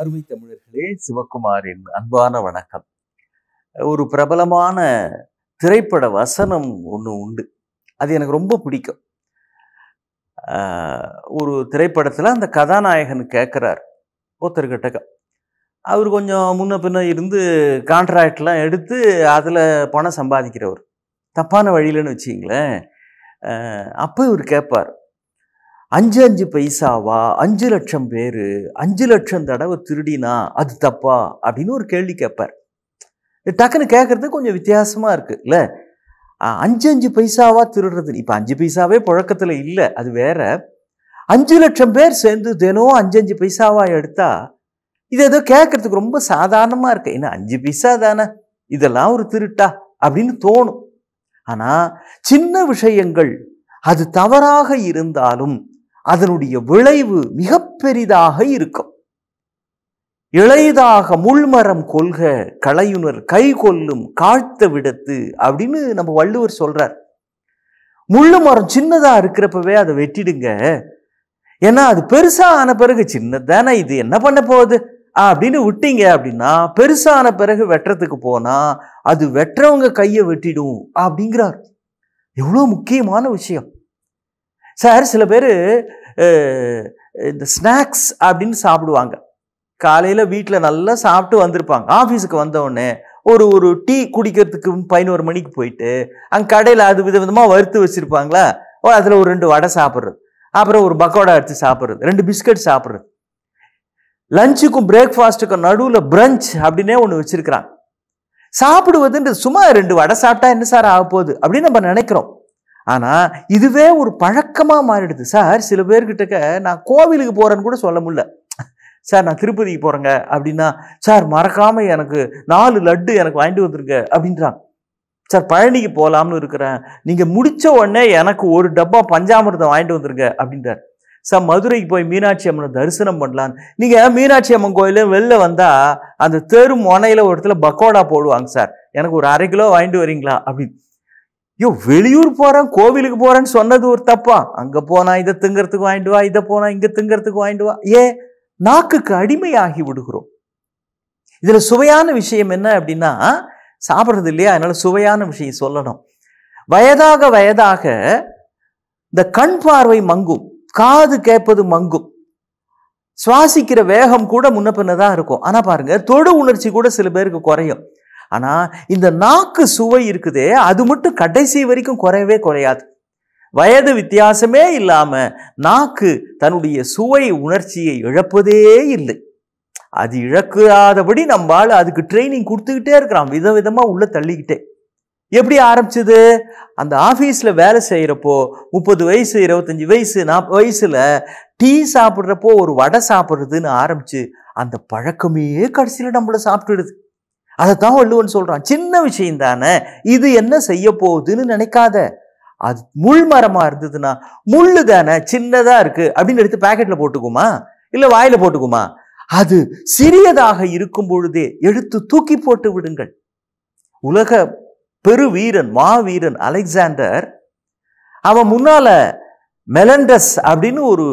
அருமை தமிழர்களே சிவகுமாரின் அன்பான வணக்கம் ஒரு பிரபலமான திரைப்பட வசனம் ஒன்று உண்டு அது எனக்கு ரொம்ப பிடிக்கும் ஒரு திரைப்படத்தில் அந்த கதாநாயகன் கேட்குறார் ஒருத்தர்கிட்ட அவர் கொஞ்சம் முன்ன பின்ன இருந்து கான்ட்ராக்ட்லாம் எடுத்து அதில் பணம் சம்பாதிக்கிறவர் தப்பான வழியிலன்னு வச்சிங்களேன் அப்போ இவர் கேட்பார் அஞ்சு அஞ்சு பைசாவா அஞ்சு லட்சம் பேர் அஞ்சு லட்சம் தடவை திருடினா அது தப்பா அப்படின்னு ஒரு கேள்வி கேட்பார் டக்குன்னு கேட்குறது கொஞ்சம் வித்தியாசமாக இருக்குது இல்லை அஞ்சு அஞ்சு பைசாவா திருடுறது இப்போ அஞ்சு பைசாவே புழக்கத்தில் இல்லை அது வேற அஞ்சு லட்சம் பேர் சேர்ந்து தினம் அஞ்சு அஞ்சு பைசாவா எடுத்தா இது ஏதோ கேட்கறதுக்கு ரொம்ப சாதாரணமாக இருக்கு ஏன்னா அஞ்சு பைசா தானே இதெல்லாம் ஒரு திருட்டா அப்படின்னு தோணும் ஆனால் சின்ன விஷயங்கள் அது தவறாக இருந்தாலும் அதனுடைய விளைவு மிக பெரிதாக இருக்கும் இளைதாக முள்மரம் கொள்க கலையுணர் கை கொல்லும் காழ்த்த விடத்து அப்படின்னு நம்ம வள்ளுவர் சொல்றார் முள்ளு மரம் சின்னதா இருக்கிறப்பவே அதை வெட்டிடுங்க ஏன்னா அது பெருசா ஆன பிறகு சின்னதானே இது என்ன பண்ண போகுது அப்படின்னு விட்டீங்க அப்படின்னா பெருசான பிறகு வெட்டுறதுக்கு போனா அது வெட்டுறவங்க கையை வெட்டிடும் அப்படிங்கிறார் எவ்வளோ முக்கியமான விஷயம் சார் சில பேர் இந்த ஸ்நாக்ஸ் அப்படின்னு சாப்பிடுவாங்க காலையில் வீட்டில் நல்லா சாப்பிட்டு வந்திருப்பாங்க ஆஃபீஸுக்கு வந்தவுடனே ஒரு ஒரு டீ குடிக்கிறதுக்கு பதினோரு மணிக்கு போயிட்டு அங்கே கடையில் அது வித விதமாக வறுத்து வச்சுருப்பாங்களா ஓ அதில் ஒரு ரெண்டு வடை சாப்பிட்றது அப்புறம் ஒரு பக்கோடா அடித்து சாப்பிட்றது ரெண்டு பிஸ்கட் சாப்பிட்றது லஞ்சுக்கும் பிரேக்ஃபாஸ்ட்டுக்கும் நடுவில் பிரஞ்ச் அப்படின்னே ஒன்று வச்சுருக்கிறாங்க சாப்பிடுவதுன்றது சும்மா ரெண்டு வடை சாப்பிட்டா என்ன சார் ஆக போகுது அப்படின்னு நம்ம நினைக்கிறோம் ஆனால் இதுவே ஒரு பழக்கமாக மாறிடுது சார் சில பேர்கிட்டக்க நான் கோவிலுக்கு போகிறேன்னு கூட சொல்ல முடியல சார் நான் திருப்பதிக்கு போகிறேங்க அப்படின்னா சார் மறக்காமல் எனக்கு நாலு லட்டு எனக்கு வாங்கிட்டு வந்துருங்க அப்படின்றாங்க சார் பழனிக்கு போகலாம்னு இருக்கிறேன் நீங்கள் முடித்த உடனே எனக்கு ஒரு டப்பா பஞ்சாமிரதம் வாங்கிட்டு வந்துருங்க அப்படின்றார் சார் மதுரைக்கு போய் மீனாட்சி அம்மனை தரிசனம் பண்ணலான்னு நீங்கள் மீனாட்சி அம்மன் கோயிலே வெளில வந்தால் அந்த தெரு முனையில் ஒரு இடத்துல பக்கோடா போடுவாங்க சார் எனக்கு ஒரு அரை கிலோ வாங்கிட்டு வரீங்களா அப்படின்னு ஐயோ வெளியூர் போகிறேன் கோவிலுக்கு போகிறேன்னு சொன்னது ஒரு தப்பா அங்கே போனால் இதை திங்கிறதுக்கு வாங்கிட்டு வா இதை போனால் இங்கே திங்கிறதுக்கு வாங்கிட்டு வா ஏ நாக்குக்கு அடிமையாகி விடுகிறோம் இதில் சுவையான விஷயம் என்ன அப்படின்னா சாப்பிட்றது இல்லையா அதனால் சுவையான விஷயம் சொல்லணும் வயதாக வயதாக இந்த கண் பார்வை மங்கும் காது கேட்பது மங்கும் சுவாசிக்கிற வேகம் கூட முன்ன பின்னதாக இருக்கும் ஆனால் பாருங்கள் தொடு உணர்ச்சி கூட சில பேருக்கு குறையும் ஆனால் இந்த நாக்கு சுவை இருக்குதே அது மட்டும் கடைசி வரைக்கும் குறையவே குறையாது வயது வித்தியாசமே இல்லாமல் நாக்கு தன்னுடைய சுவை உணர்ச்சியை இழப்பதே இல்லை அது இழக்காதபடி நம்மால் அதுக்கு ட்ரைனிங் கொடுத்துக்கிட்டே இருக்கிறான் விதவிதமாக உள்ளே தள்ளிக்கிட்டே எப்படி ஆரம்பிச்சது அந்த ஆஃபீஸில் வேலை செய்கிறப்போ முப்பது வயசு இருபத்தஞ்சி வயசு நாற்பது வயசில் டீ சாப்பிட்றப்போ ஒரு வடை சாப்பிட்றதுன்னு ஆரம்பித்து அந்த பழக்கமே கடைசியில் நம்மளை சாப்பிட்டுடுது அதைத்தான் வள்ளுவன் சொல்கிறான் சின்ன விஷயம் தானே இது என்ன செய்ய போகுதுன்னு நினைக்காத அது முள் மரமாக இருந்ததுன்னா முள் தானே சின்னதாக இருக்குது அப்படின்னு எடுத்து பேக்கெட்டில் போட்டுக்குமா இல்லை வாயில் போட்டுக்குமா அது சிறியதாக இருக்கும் பொழுதே எடுத்து தூக்கி போட்டு விடுங்கள் உலக பெரு வீரன் மாவீரன் அலெக்சாண்டர் அவன் முன்னால் மெலண்டஸ் அப்படின்னு ஒரு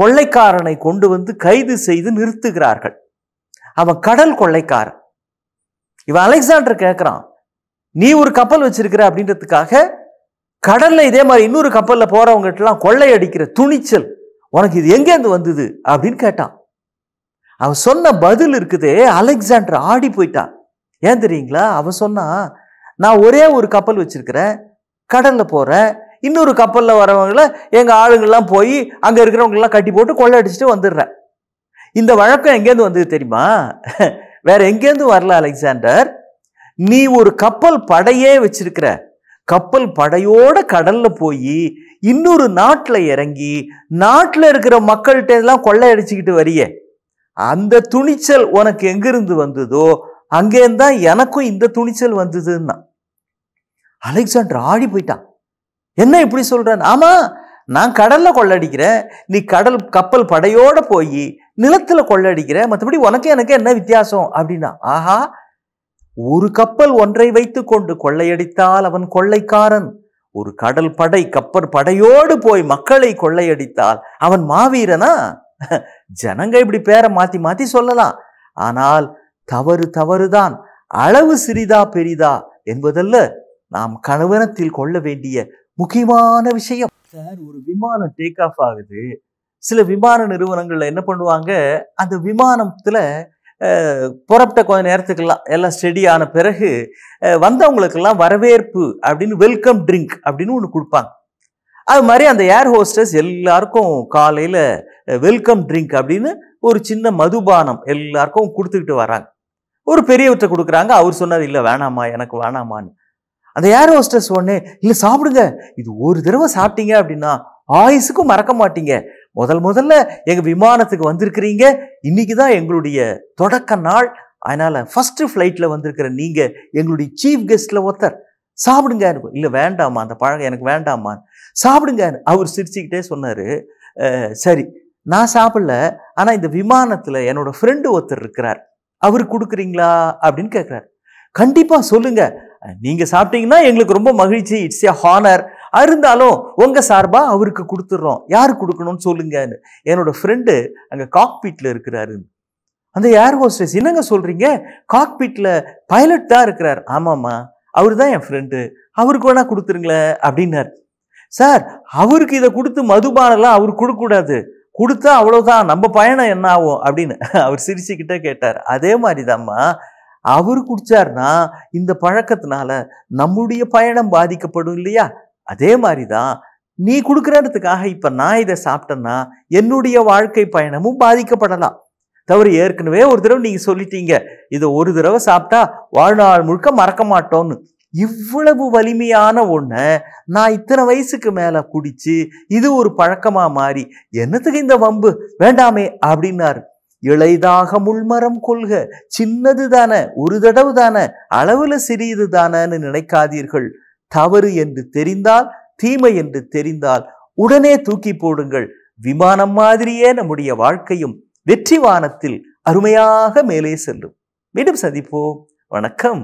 கொள்ளைக்காரனை கொண்டு வந்து கைது செய்து நிறுத்துகிறார்கள் அவன் கடல் கொள்ளைக்காரன் இவன் அலெக்சாண்டர் கேட்குறான் நீ ஒரு கப்பல் வச்சிருக்கிற அப்படின்றதுக்காக கடலில் இதே மாதிரி இன்னொரு கப்பலில் போகிறவங்ககிட்டலாம் கொள்ளையடிக்கிற துணிச்சல் உனக்கு இது எங்கேருந்து வந்தது அப்படின்னு கேட்டான் அவன் சொன்ன பதில் இருக்குது அலெக்சாண்டர் ஆடி போயிட்டான் ஏன் தெரியுங்களா அவன் சொன்னான் நான் ஒரே ஒரு கப்பல் வச்சுருக்கிறேன் கடலில் போகிறேன் இன்னொரு கப்பலில் வரவங்கள எங்கள் ஆளுங்கள்லாம் போய் அங்கே இருக்கிறவங்களெலாம் கட்டி போட்டு கொள்ளை அடிச்சுட்டு வந்துடுறேன் இந்த வழக்கம் எங்கேருந்து வந்தது தெரியுமா வேற எங்கேருந்து வரல அலெக்சாண்டர் நீ ஒரு கப்பல் படையே வச்சிருக்கிற கப்பல் படையோட கடல்ல போய் இன்னொரு நாட்டில் இறங்கி நாட்டில் இருக்கிற மக்கள்கிட்ட எல்லாம் கொள்ளையடிச்சுக்கிட்டு வரியே அந்த துணிச்சல் உனக்கு எங்கிருந்து வந்ததோ அங்கேருந்து தான் எனக்கும் இந்த துணிச்சல் வந்ததுன்னா அலெக்சாண்டர் ஆடி போயிட்டான் என்ன இப்படி சொல்றான் ஆமா நான் கடலில் கொள்ளடிக்கிறேன் நீ கடல் கப்பல் படையோடு போய் நிலத்தில் கொள்ளடிக்கிற மற்றபடி உனக்கு எனக்கு என்ன வித்தியாசம் அப்படின்னா ஆஹா ஒரு கப்பல் ஒன்றை வைத்து கொண்டு கொள்ளையடித்தால் அவன் கொள்ளைக்காரன் ஒரு கடல் படை கப்பல் படையோடு போய் மக்களை கொள்ளையடித்தால் அவன் மாவீரனா ஜனங்க இப்படி பேரை மாற்றி மாற்றி சொல்லலாம் ஆனால் தவறு தவறுதான் அளவு சிறிதா பெரிதா என்பதல்ல நாம் கணவனத்தில் கொள்ள வேண்டிய முக்கியமான விஷயம் சார் ஒரு விமானம் டேக் ஆஃப் ஆகுது சில விமான நிறுவனங்கள்ல என்ன பண்ணுவாங்க அந்த விமானத்துல புறப்பட்ட கொஞ்ச நேரத்துக்கெல்லாம் எல்லாம் ஸ்டெடி ஆன பிறகு வந்தவங்களுக்கெல்லாம் வரவேற்பு அப்படின்னு வெல்கம் ட்ரிங்க் அப்படின்னு ஒன்று கொடுப்பாங்க அது மாதிரி அந்த ஏர் ஹோஸ்டஸ் எல்லாருக்கும் காலையில் வெல்கம் ட்ரிங்க் அப்படின்னு ஒரு சின்ன மதுபானம் எல்லாருக்கும் கொடுத்துக்கிட்டு வராங்க ஒரு பெரியவற்றை கொடுக்குறாங்க அவர் சொன்னது இல்லை வேணாமா எனக்கு வேணாமான்னு அந்த ஏர் ஹோஸ்டர்ஸ் ஒன்று இல்லை சாப்பிடுங்க இது ஒரு தடவை சாப்பிட்டீங்க அப்படின்னா ஆயுஸுக்கும் மறக்க மாட்டீங்க முதல் முதல்ல எங்கள் விமானத்துக்கு வந்திருக்கிறீங்க இன்னைக்கு தான் எங்களுடைய தொடக்க நாள் அதனால் ஃபஸ்ட்டு ஃப்ளைட்டில் வந்திருக்கிற நீங்கள் எங்களுடைய சீஃப் கெஸ்ட்டில் ஒருத்தர் சாப்பிடுங்க இல்லை வேண்டாமா அந்த பழகம் எனக்கு வேண்டாமா சாப்பிடுங்க அவர் சிரிச்சுக்கிட்டே சொன்னார் சரி நான் சாப்பிடல ஆனால் இந்த விமானத்தில் என்னோடய ஃப்ரெண்டு ஒருத்தர் இருக்கிறார் அவர் கொடுக்குறீங்களா அப்படின்னு கேட்குறாரு கண்டிப்பாக சொல்லுங்கள் நீங்கள் சாப்பிட்டீங்கன்னா எங்களுக்கு ரொம்ப மகிழ்ச்சி இட்ஸ் ஏ ஹானர் இருந்தாலும் உங்கள் சார்பாக அவருக்கு கொடுத்துட்றோம் யார் கொடுக்கணும்னு சொல்லுங்கன்னு என்னோடய ஃப்ரெண்டு அங்கே காக்பீட்டில் இருக்கிறாரு அந்த ஏர் ஹோஸ்டஸ் என்னங்க சொல்கிறீங்க காக்பீட்டில் பைலட் தான் இருக்கிறார் ஆமாம்மா அவர் தான் என் ஃப்ரெண்டு அவருக்கு வேணால் கொடுத்துருங்களேன் அப்படின்னார் சார் அவருக்கு இதை கொடுத்து மதுபானெல்லாம் அவர் கொடுக்கக்கூடாது கொடுத்தா அவ்வளோதான் நம்ம பயணம் என்ன ஆகும் அப்படின்னு அவர் சிரிச்சுக்கிட்டே கேட்டார் அதே மாதிரி அவர் குடித்தார்னா இந்த பழக்கத்தினால நம்முடைய பயணம் பாதிக்கப்படும் இல்லையா அதே மாதிரி தான் நீ கொடுக்குறதுக்காக இப்போ நான் இதை சாப்பிட்டேன்னா என்னுடைய வாழ்க்கை பயணமும் பாதிக்கப்படலாம் தவிர ஏற்கனவே ஒரு தடவை நீங்கள் சொல்லிட்டீங்க இதை ஒரு தடவை சாப்பிட்டா வாழ்நாள் முழுக்க மறக்க மாட்டோம்னு இவ்வளவு வலிமையான ஒன்றை நான் இத்தனை வயசுக்கு மேலே குடித்து இது ஒரு பழக்கமாக மாறி என்னத்துக்கு இந்த வம்பு வேண்டாமே அப்படின்னாரு இளைதாக முள்மரம் கொள்க சின்னது தானே ஒரு தடவு தானே அளவில் சிறியது தானன்னு நினைக்காதீர்கள் தவறு என்று தெரிந்தால் தீமை என்று தெரிந்தால் உடனே தூக்கி போடுங்கள் விமானம் மாதிரியே நம்முடைய வாழ்க்கையும் வெற்றி வானத்தில் அருமையாக மேலே செல்லும் மீண்டும் சந்திப்போம் வணக்கம்